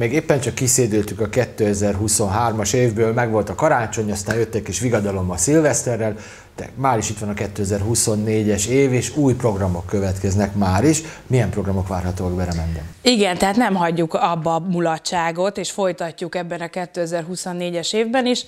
Még éppen csak kiszédültük a 2023-as évből, meg volt a karácsony, aztán jött egy kis vigadalom a szilveszterrel, de már is itt van a 2024-es év, és új programok következnek már is. Milyen programok várhatóak Beremenden? Igen, tehát nem hagyjuk abba a mulatságot, és folytatjuk ebben a 2024-es évben is.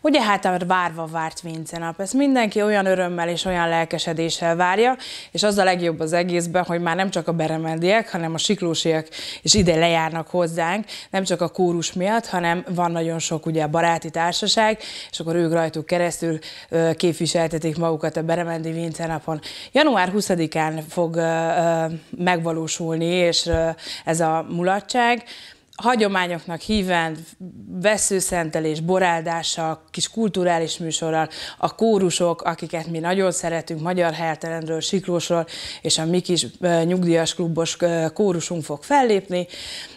Ugye hát a várva várt Vince nap, ezt mindenki olyan örömmel és olyan lelkesedéssel várja, és az a legjobb az egészben, hogy már nem csak a beremendiek, hanem a siklósiak is ide lejárnak hozzánk, nem csak a kórus miatt, hanem van nagyon sok ugye a baráti társaság, és akkor ők rajtuk keresztül képviselt feltetik magukat a Beremendi Vincenapon. Január 20-án fog megvalósulni, és ez a mulatság hagyományoknak híven, veszőszentelés, boráldása, kis kulturális műsorral, a kórusok, akiket mi nagyon szeretünk, Magyar Hertelenről, Siklósról, és a mi kis nyugdíjas klubos kórusunk fog fellépni.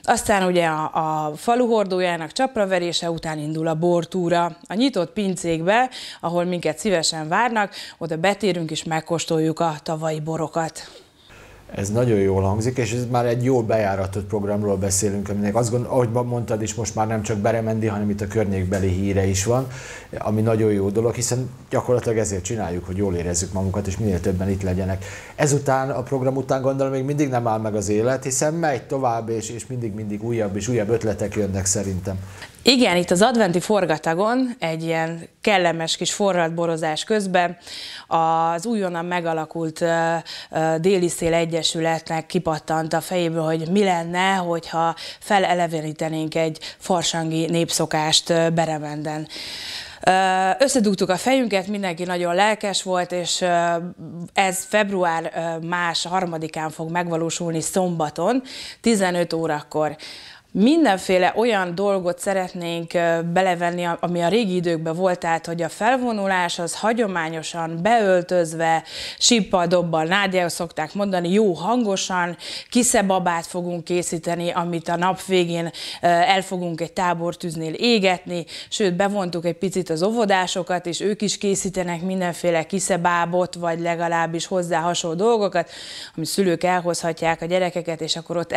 Aztán ugye a, a falu hordójának csapraverése után indul a bortúra. A nyitott pincékbe, ahol minket szívesen várnak, oda betérünk és megkóstoljuk a tavalyi borokat. Ez nagyon jól hangzik, és ez már egy jól bejáratott programról beszélünk, aminek azt gondolom, ahogy mondtad is, most már nem csak Beremendi, hanem itt a környékbeli híre is van, ami nagyon jó dolog, hiszen gyakorlatilag ezért csináljuk, hogy jól érezzük magunkat, és minél többen itt legyenek. Ezután, a program után gondolom még mindig nem áll meg az élet, hiszen megy tovább, és, és mindig-mindig újabb és újabb ötletek jönnek szerintem. Igen, itt az adventi forgatagon egy ilyen kellemes kis forradborozás közben az újonnan megalakult Déli Szél Egyesületnek kipattant a fejéből, hogy mi lenne, hogyha felelevenítenénk egy farsangi népszokást Beremenden. Összedugtuk a fejünket, mindenki nagyon lelkes volt, és ez február más harmadikán fog megvalósulni szombaton, 15 órakor mindenféle olyan dolgot szeretnénk belevenni, ami a régi időkben volt, tehát hogy a felvonulás az hagyományosan beöltözve, síppal, dobbal, nádjául szokták mondani, jó hangosan, kiszebabát fogunk készíteni, amit a nap végén el fogunk egy tábortűznél égetni, sőt bevontuk egy picit az óvodásokat, és ők is készítenek mindenféle kiszebábot, vagy legalábbis hozzá hasonló dolgokat, ami szülők elhozhatják a gyerekeket, és akkor ott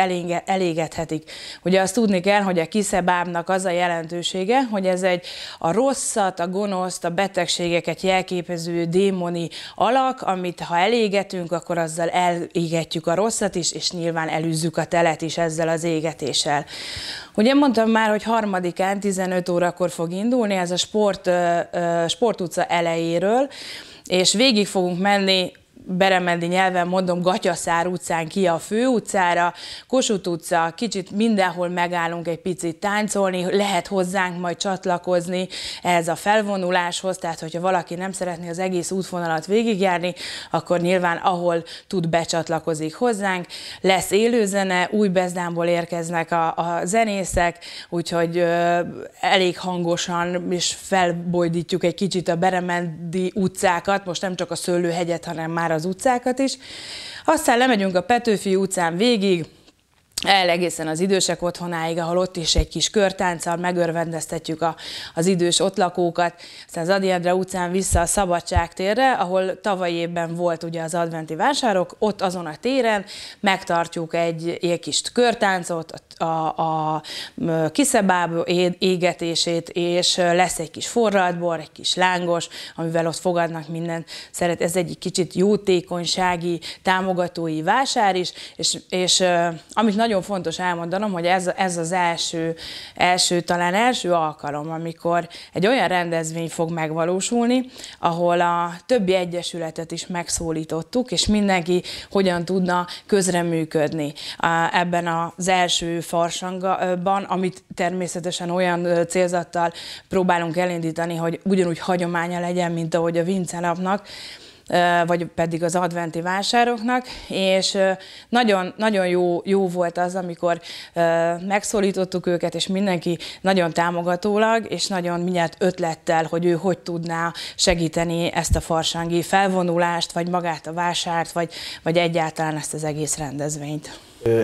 elégethetik. Ugye azt tudni kell, hogy a kiszebábnak az a jelentősége, hogy ez egy a rosszat, a gonoszt, a betegségeket jelképező démoni alak, amit ha elégetünk, akkor azzal elégetjük a rosszat is, és nyilván elűzzük a telet is ezzel az égetéssel. Ugye mondtam már, hogy harmadikán 15 órakor fog indulni, ez a sport, sportutca elejéről, és végig fogunk menni beremendi nyelven mondom, Gatyaszár utcán ki a fő utcára, Kossuth utca, kicsit mindenhol megállunk egy picit táncolni, lehet hozzánk majd csatlakozni ehhez a felvonuláshoz, tehát hogyha valaki nem szeretné az egész útvonalat végigjárni, akkor nyilván ahol tud becsatlakozik hozzánk. Lesz élőzene, új bezdámból érkeznek a, a zenészek, úgyhogy ö, elég hangosan is felbojdítjuk egy kicsit a Beremendi utcákat, most nem csak a Szőlőhegyet, hanem már az utcákat is. Aztán lemegyünk a Petőfi utcán végig, el egészen az idősek otthonáig, ahol ott is egy kis körtánccal megörvendeztetjük a, az idős ott lakókat. Aztán az Adi Endre utcán vissza a térre, ahol tavaly évben volt ugye az adventi vásárok, ott azon a téren megtartjuk egy, egy kis körtáncot, a, a, a kiszebáb égetését, és lesz egy kis forradbor, egy kis lángos, amivel ott fogadnak minden szeret. Ez egy kicsit jótékonysági, támogatói vásár is, és, és amit nagyon fontos elmondanom, hogy ez, ez az első, első, talán első alkalom, amikor egy olyan rendezvény fog megvalósulni, ahol a többi egyesületet is megszólítottuk, és mindenki hogyan tudna közreműködni ebben az első farsangban, amit természetesen olyan célzattal próbálunk elindítani, hogy ugyanúgy hagyománya legyen, mint ahogy a Vince napnak, vagy pedig az adventi vásároknak, és nagyon, nagyon jó, jó volt az, amikor megszólítottuk őket, és mindenki nagyon támogatólag, és nagyon mindjárt ötlettel, hogy ő hogy tudná segíteni ezt a farsangi felvonulást, vagy magát a vásárt, vagy, vagy egyáltalán ezt az egész rendezvényt.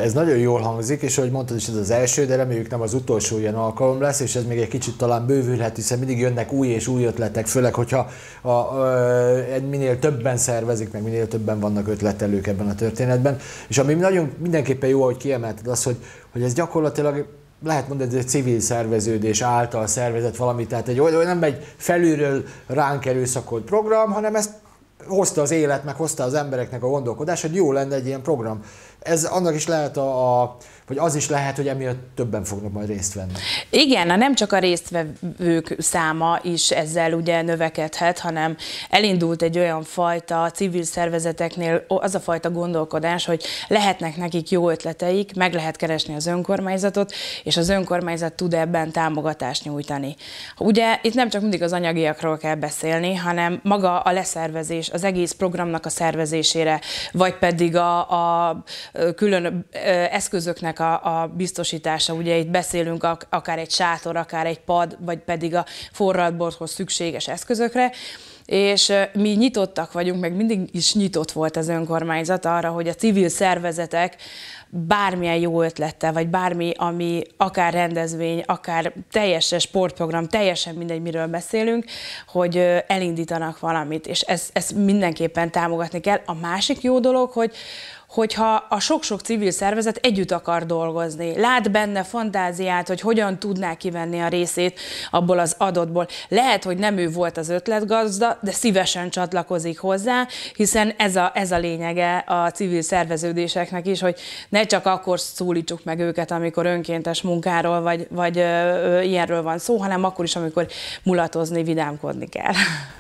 Ez nagyon jól hangzik, és ahogy mondtad is, ez az első, de reméljük nem az utolsó ilyen alkalom lesz, és ez még egy kicsit talán bővülhet, hiszen mindig jönnek új és új ötletek, főleg, hogyha a, a, e, minél többen szervezik, meg minél többen vannak ötletelők ebben a történetben. És ami nagyon mindenképpen jó, hogy kiemelted, az, hogy, hogy ez gyakorlatilag lehet mondani, hogy ez egy civil szerveződés által szervezett valami, tehát egy, nem egy felülről ránk erőszakolt program, hanem ezt hozta az élet, meg hozta az embereknek a gondolkodás, hogy jó lenne egy ilyen program ez annak is lehet a, a vagy az is lehet, hogy emiatt többen fognak majd részt venni. Igen, na nem csak a résztvevők száma is ezzel ugye növekedhet, hanem elindult egy olyan fajta civil szervezeteknél az a fajta gondolkodás, hogy lehetnek nekik jó ötleteik, meg lehet keresni az önkormányzatot, és az önkormányzat tud ebben támogatást nyújtani. Ugye itt nem csak mindig az anyagiakról kell beszélni, hanem maga a leszervezés, az egész programnak a szervezésére, vagy pedig a, a külön eszközöknek a, a biztosítása, ugye itt beszélünk akár egy sátor, akár egy pad, vagy pedig a forradborthoz szükséges eszközökre, és mi nyitottak vagyunk, meg mindig is nyitott volt az önkormányzat arra, hogy a civil szervezetek bármilyen jó ötlettel, vagy bármi, ami akár rendezvény, akár teljesen sportprogram, teljesen mindegy, miről beszélünk, hogy elindítanak valamit, és ezt, ezt mindenképpen támogatni kell. A másik jó dolog, hogy, hogyha a sok-sok civil szervezet együtt akar dolgozni, lát benne fantáziát, hogy hogyan tudná kivenni a részét abból az adatból. Lehet, hogy nem ő volt az ötletgazda, de szívesen csatlakozik hozzá, hiszen ez a, ez a lényege a civil szerveződéseknek is, hogy ne csak akkor szólítsuk meg őket, amikor önkéntes munkáról vagy, vagy ö, ilyenről van szó, hanem akkor is, amikor mulatozni, vidámkodni kell.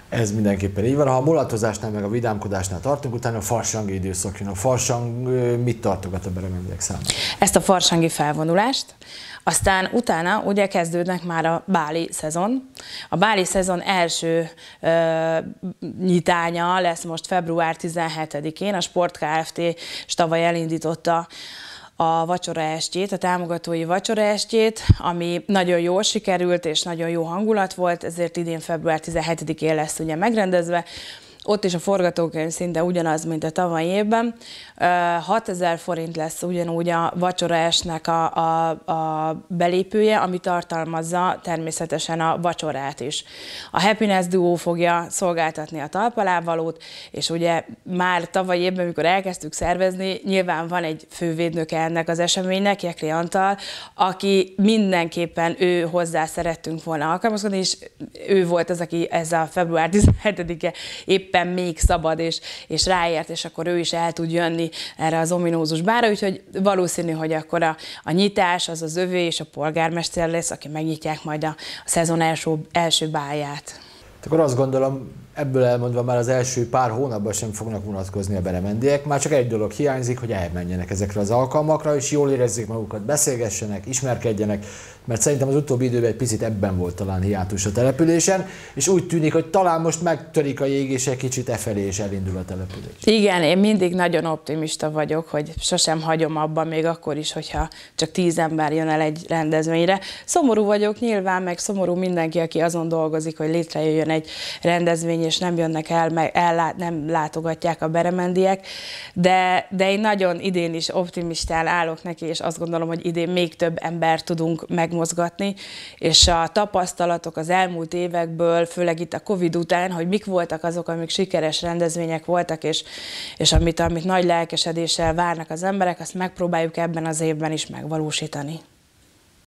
Ez mindenképpen így van. Ha a mulatozásnál meg a vidámkodásnál tartunk, utána a farsangi időszak jön. A farsang farsang mit tartogat a beremegyek számára? Ezt a farsangi felvonulást, aztán utána ugye kezdődnek már a báli szezon. A báli szezon első ö, nyitánya lesz most február 17-én. A Sport Kft. tavaly elindította a vacsora estjét, a támogatói vacsora estjét, ami nagyon jól sikerült és nagyon jó hangulat volt, ezért idén február 17-én lesz ugye megrendezve. Ott is a forgatókönyv szinte ugyanaz, mint a tavalyi évben. 6000 forint lesz ugyanúgy a vacsora esnek a, a, a belépője, ami tartalmazza természetesen a vacsorát is. A Happiness Duo fogja szolgáltatni a talpalávalót, és ugye már tavaly évben, amikor elkezdtük szervezni, nyilván van egy fővédnöke ennek az eseménynek, Jekli Antal, aki mindenképpen ő hozzá szerettünk volna alkalmazkodni, és ő volt az, aki ez a február 17-e épp éppen még szabad, és, és ráért, és akkor ő is el tud jönni erre az ominózus bára, úgyhogy valószínű, hogy akkor a, a nyitás az az övé, és a polgármester lesz, aki megnyitják majd a, a szezon első, első báját. Akkor azt gondolom, ebből elmondva már az első pár hónapban sem fognak vonatkozni a belemendiek, már csak egy dolog hiányzik, hogy elmenjenek ezekre az alkalmakra, és jól érezzék magukat, beszélgessenek, ismerkedjenek, mert szerintem az utóbbi időben egy picit ebben volt talán hiátus a településen, és úgy tűnik, hogy talán most megtörik a jég, és egy kicsit efelé, és elindul a település. Igen, én mindig nagyon optimista vagyok, hogy sosem hagyom abban, még akkor is, hogyha csak tíz ember jön el egy rendezvényre. Szomorú vagyok nyilván, meg szomorú mindenki, aki azon dolgozik, hogy létrejöjjön egy rendezvény, igény, és nem jönnek el, meg el, nem látogatják a beremendiek, de, de én nagyon idén is optimistán állok neki, és azt gondolom, hogy idén még több ember tudunk megmozgatni, és a tapasztalatok az elmúlt évekből, főleg itt a Covid után, hogy mik voltak azok, amik sikeres rendezvények voltak, és, és amit, amit nagy lelkesedéssel várnak az emberek, azt megpróbáljuk ebben az évben is megvalósítani.